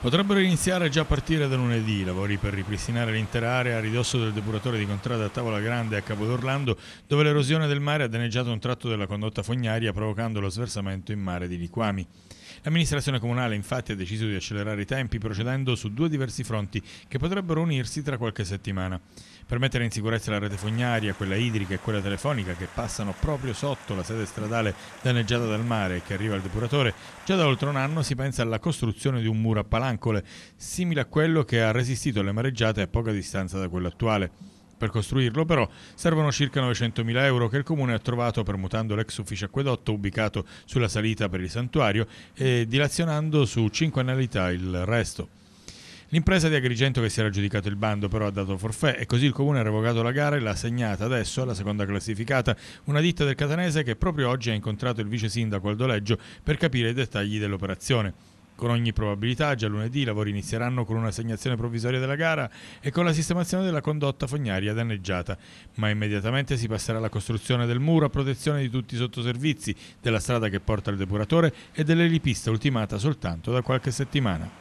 Potrebbero iniziare già a partire da lunedì i lavori per ripristinare l'intera area a ridosso del depuratore di Contrada a Tavola Grande a Capo d'Orlando, dove l'erosione del mare ha danneggiato un tratto della condotta fognaria provocando lo sversamento in mare di liquami. L'amministrazione comunale infatti ha deciso di accelerare i tempi procedendo su due diversi fronti che potrebbero unirsi tra qualche settimana. Per mettere in sicurezza la rete fognaria, quella idrica e quella telefonica che passano proprio sotto la sede stradale danneggiata dal mare e che arriva al depuratore, già da oltre un anno si pensa alla costruzione di un muro a palancole, simile a quello che ha resistito alle mareggiate a poca distanza da quello attuale. Per costruirlo però servono circa 900.000 euro che il comune ha trovato permutando l'ex ufficio acquedotto ubicato sulla salita per il santuario e dilazionando su 5 analità il resto. L'impresa di Agrigento che si era aggiudicato il bando però ha dato forfè e così il comune ha revocato la gara e l'ha segnata adesso alla seconda classificata, una ditta del catanese che proprio oggi ha incontrato il vice sindaco al doleggio per capire i dettagli dell'operazione. Con ogni probabilità, già lunedì i lavori inizieranno con un'assegnazione provvisoria della gara e con la sistemazione della condotta fognaria danneggiata, ma immediatamente si passerà alla costruzione del muro a protezione di tutti i sottoservizi, della strada che porta al depuratore e dell'elipista ultimata soltanto da qualche settimana.